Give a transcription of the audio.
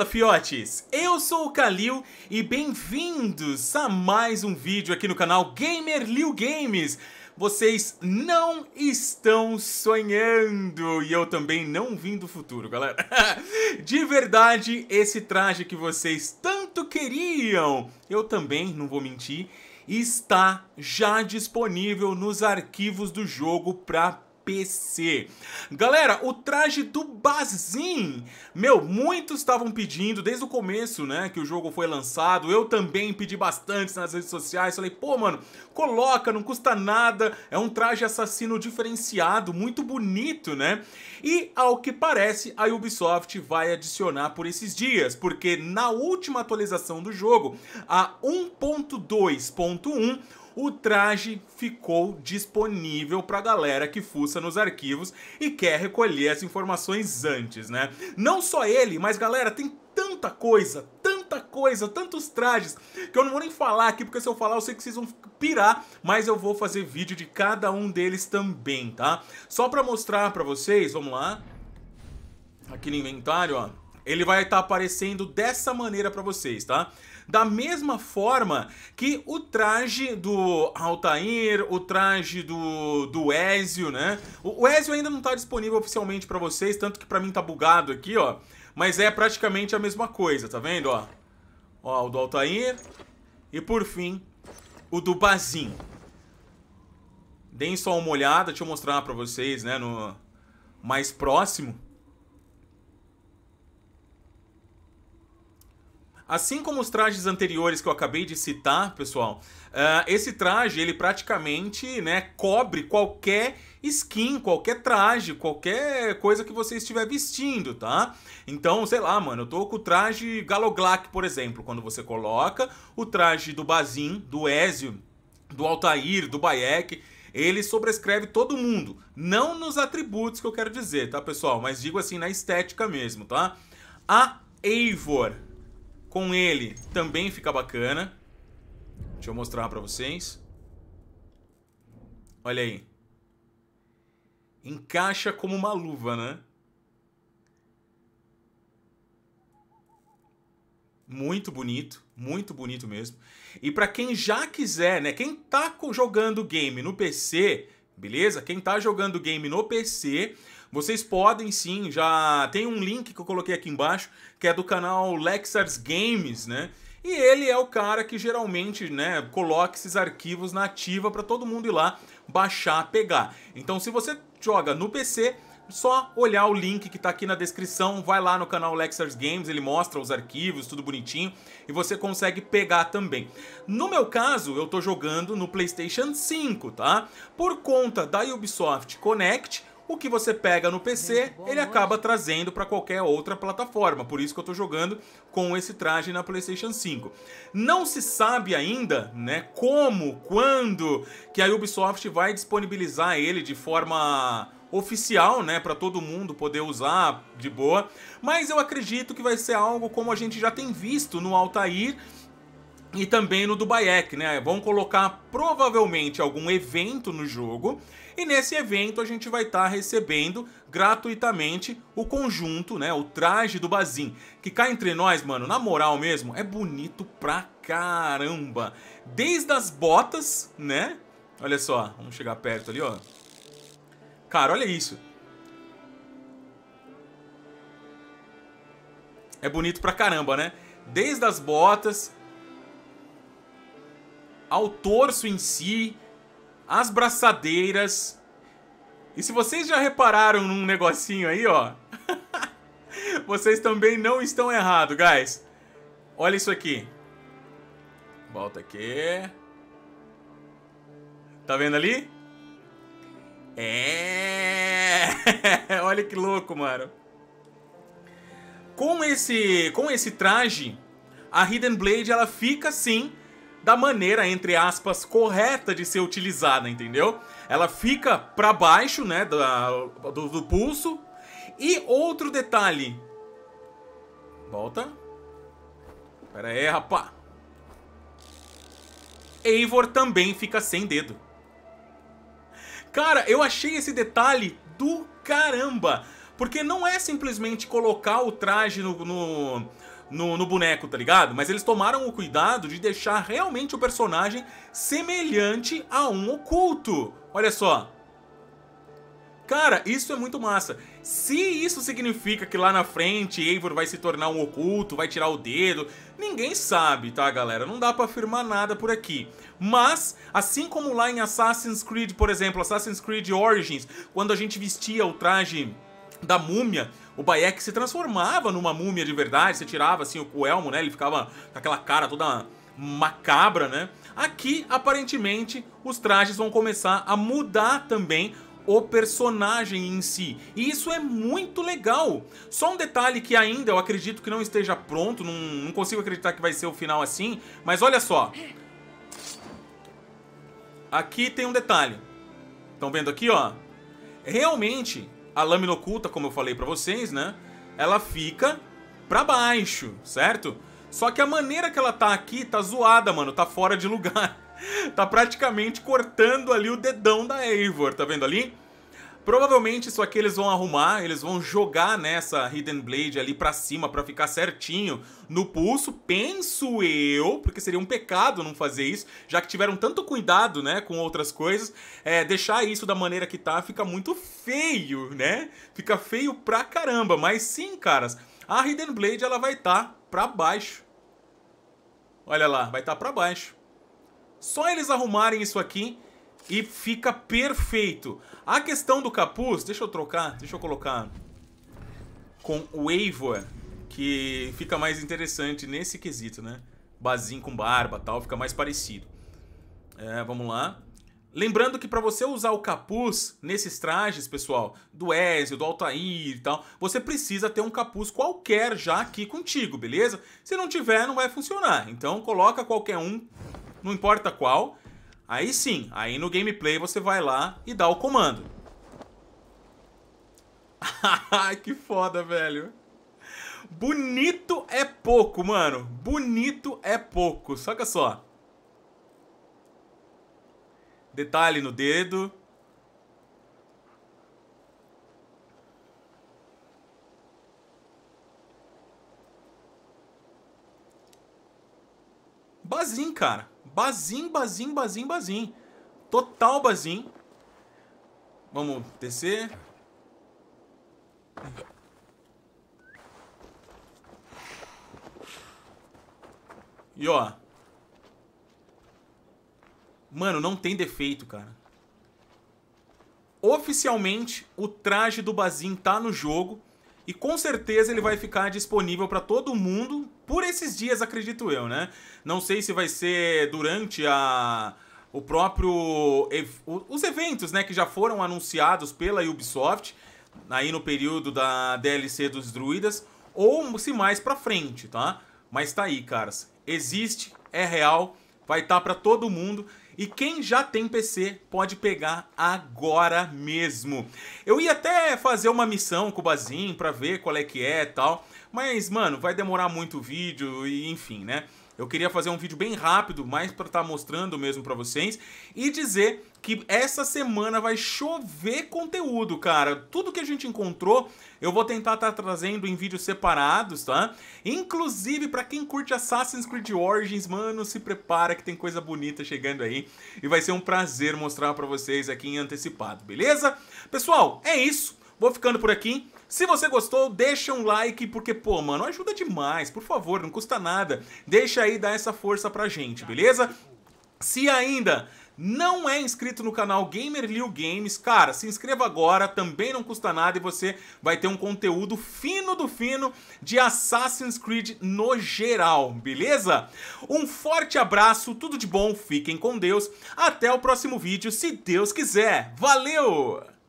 Fala fiotes, eu sou o Kalil e bem-vindos a mais um vídeo aqui no canal Gamer Liu Games. Vocês não estão sonhando e eu também não vim do futuro, galera. De verdade, esse traje que vocês tanto queriam, eu também não vou mentir, está já disponível nos arquivos do jogo para PC. Galera, o traje do Bazin, meu, muitos estavam pedindo desde o começo, né, que o jogo foi lançado. Eu também pedi bastante nas redes sociais. Falei, pô, mano, coloca, não custa nada. É um traje assassino diferenciado, muito bonito, né? E ao que parece, a Ubisoft vai adicionar por esses dias, porque na última atualização do jogo, a 1.2.1, o traje ficou disponível para a galera que fuça nos arquivos e quer recolher as informações antes, né? Não só ele, mas galera, tem tanta coisa, tanta coisa, tantos trajes, que eu não vou nem falar aqui, porque se eu falar eu sei que vocês vão pirar, mas eu vou fazer vídeo de cada um deles também, tá? Só para mostrar para vocês, vamos lá. Aqui no inventário, ó, ele vai estar tá aparecendo dessa maneira para vocês, tá? da mesma forma que o traje do Altair, o traje do, do Ezio, né? O, o Ezio ainda não tá disponível oficialmente para vocês, tanto que para mim tá bugado aqui, ó. Mas é praticamente a mesma coisa, tá vendo, ó? Ó, o do Altair. E por fim, o do Bazin. Deem só uma olhada, deixa eu mostrar pra vocês, né, no mais próximo. Assim como os trajes anteriores que eu acabei de citar, pessoal, uh, esse traje ele praticamente né, cobre qualquer skin, qualquer traje, qualquer coisa que você estiver vestindo, tá? Então, sei lá, mano, eu tô com o traje Galoglack, por exemplo, quando você coloca o traje do Bazin, do Ezio, do Altair, do Bayek, ele sobrescreve todo mundo. Não nos atributos que eu quero dizer, tá, pessoal? Mas digo assim, na estética mesmo, tá? A Eivor, com ele também fica bacana. Deixa eu mostrar pra vocês. Olha aí. Encaixa como uma luva, né? Muito bonito, muito bonito mesmo. E para quem já quiser, né, quem tá jogando o game no PC, beleza? Quem tá jogando o game no PC, vocês podem sim, já tem um link que eu coloquei aqui embaixo, que é do canal Lexars Games, né? E ele é o cara que geralmente, né, coloca esses arquivos na ativa para todo mundo ir lá baixar, pegar. Então, se você joga no PC, só olhar o link que tá aqui na descrição, vai lá no canal Lexers Games, ele mostra os arquivos, tudo bonitinho, e você consegue pegar também. No meu caso, eu tô jogando no PlayStation 5, tá? Por conta da Ubisoft Connect, o que você pega no PC, ele acaba trazendo para qualquer outra plataforma. Por isso que eu estou jogando com esse traje na PlayStation 5. Não se sabe ainda, né, como, quando que a Ubisoft vai disponibilizar ele de forma oficial, né, para todo mundo poder usar de boa, mas eu acredito que vai ser algo como a gente já tem visto no Altair e também no Dubaiek, né? Vão colocar provavelmente algum evento no jogo e nesse evento a gente vai estar tá recebendo gratuitamente o conjunto, né? O traje do Bazin, que cá entre nós, mano, na moral mesmo, é bonito pra caramba. Desde as botas, né? Olha só, vamos chegar perto ali, ó. Cara, olha isso. É bonito pra caramba, né? Desde as botas ao torso em si, as braçadeiras. E se vocês já repararam num negocinho aí, ó, vocês também não estão errados, guys. Olha isso aqui. Volta aqui. Tá vendo ali? É! Olha que louco, mano. Com esse, com esse traje, a Hidden Blade ela fica sim da maneira entre aspas correta de ser utilizada, entendeu? Ela fica para baixo, né, do, do, do pulso. E outro detalhe. Volta. Pera aí, rapá. Eivor também fica sem dedo. Cara, eu achei esse detalhe do caramba. Porque não é simplesmente colocar o traje no, no, no, no, boneco, tá ligado? Mas eles tomaram o cuidado de deixar realmente o personagem semelhante a um oculto. Olha só. Cara, isso é muito massa. Se isso significa que lá na frente Eivor vai se tornar um oculto, vai tirar o dedo, ninguém sabe, tá, galera? Não dá para afirmar nada por aqui. Mas, assim como lá em Assassin's Creed, por exemplo, Assassin's Creed Origins, quando a gente vestia o traje da múmia, o Bayek se transformava numa múmia de verdade, você tirava assim o elmo, né? Ele ficava com aquela cara toda macabra, né? Aqui, aparentemente, os trajes vão começar a mudar também o personagem em si. E isso é muito legal. Só um detalhe que ainda eu acredito que não esteja pronto, não, não consigo acreditar que vai ser o final assim, mas olha só. Aqui tem um detalhe. Estão vendo aqui, ó? Realmente, a lâmina oculta, como eu falei pra vocês, né? Ela fica pra baixo, certo? Só que a maneira que ela tá aqui tá zoada, mano. Tá fora de lugar. tá praticamente cortando ali o dedão da Eivor, tá vendo ali? Provavelmente isso aqui eles vão arrumar, eles vão jogar nessa Hidden Blade ali pra cima pra ficar certinho no pulso, penso eu, porque seria um pecado não fazer isso, já que tiveram tanto cuidado, né, com outras coisas, é, deixar isso da maneira que tá fica muito feio, né? Fica feio pra caramba, mas sim, caras, a Hidden Blade ela vai estar... Tá para baixo. Olha lá, vai estar tá para baixo. Só eles arrumarem isso aqui e fica perfeito. A questão do capuz, deixa eu trocar, deixa eu colocar com o Eivor, que fica mais interessante nesse quesito, né? Bazinho com barba tal, fica mais parecido. É, vamos lá. Lembrando que para você usar o capuz nesses trajes, pessoal, do Ezio, do Altair e tal, você precisa ter um capuz qualquer já aqui contigo, beleza? Se não tiver, não vai funcionar. Então coloca qualquer um, não importa qual. Aí sim, aí no gameplay você vai lá e dá o comando. que foda, velho. Bonito é pouco, mano. Bonito é pouco. Saca só. Detalhe no dedo. Bazin, cara. Bazin, bazin, bazin, bazin. Total bazin. Vamos descer. E ó, Mano, não tem defeito, cara. Oficialmente, o traje do Bazin tá no jogo. E com certeza ele vai ficar disponível para todo mundo por esses dias, acredito eu, né? Não sei se vai ser durante a o próprio os eventos, né, que já foram anunciados pela Ubisoft aí no período da DLC dos druidas ou se mais para frente, tá? Mas tá aí, caras. Existe, é real, vai estar tá para todo mundo. E quem já tem PC pode pegar agora mesmo. Eu ia até fazer uma missão com o Bazin pra ver qual é que é e tal, mas, mano, vai demorar muito o vídeo e enfim, né? Eu queria fazer um vídeo bem rápido, mais para estar tá mostrando mesmo para vocês e dizer que essa semana vai chover conteúdo, cara. Tudo que a gente encontrou, eu vou tentar estar tá trazendo em vídeos separados, tá? Inclusive para quem curte Assassin's Creed Origins, mano, se prepara que tem coisa bonita chegando aí e vai ser um prazer mostrar para vocês aqui em antecipado, beleza? Pessoal, é isso. Vou ficando por aqui. Se você gostou, deixa um like, porque, pô, mano, ajuda demais, por favor, não custa nada. Deixa aí, dá essa força pra gente, beleza? Se ainda não é inscrito no canal Gamer Liu Games, cara, se inscreva agora, também não custa nada e você vai ter um conteúdo fino do fino de Assassin's Creed no geral, beleza? Um forte abraço, tudo de bom, fiquem com Deus, até o próximo vídeo, se Deus quiser. Valeu!